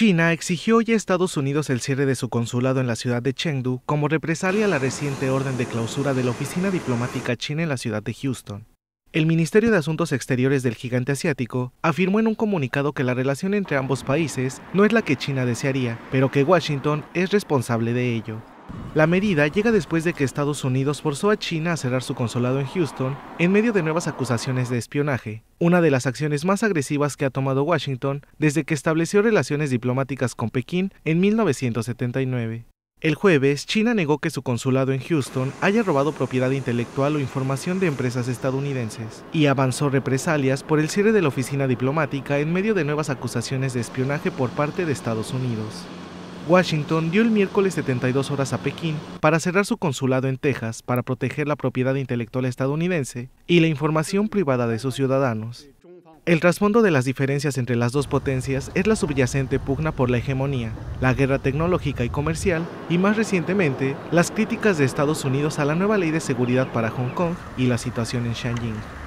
China exigió hoy a Estados Unidos el cierre de su consulado en la ciudad de Chengdu como represalia a la reciente orden de clausura de la oficina diplomática china en la ciudad de Houston. El Ministerio de Asuntos Exteriores del gigante asiático afirmó en un comunicado que la relación entre ambos países no es la que China desearía, pero que Washington es responsable de ello. La medida llega después de que Estados Unidos forzó a China a cerrar su consulado en Houston en medio de nuevas acusaciones de espionaje, una de las acciones más agresivas que ha tomado Washington desde que estableció relaciones diplomáticas con Pekín en 1979. El jueves, China negó que su consulado en Houston haya robado propiedad intelectual o información de empresas estadounidenses y avanzó represalias por el cierre de la oficina diplomática en medio de nuevas acusaciones de espionaje por parte de Estados Unidos. Washington dio el miércoles 72 horas a Pekín para cerrar su consulado en Texas para proteger la propiedad intelectual estadounidense y la información privada de sus ciudadanos. El trasfondo de las diferencias entre las dos potencias es la subyacente pugna por la hegemonía, la guerra tecnológica y comercial, y más recientemente, las críticas de Estados Unidos a la nueva ley de seguridad para Hong Kong y la situación en Shanghái.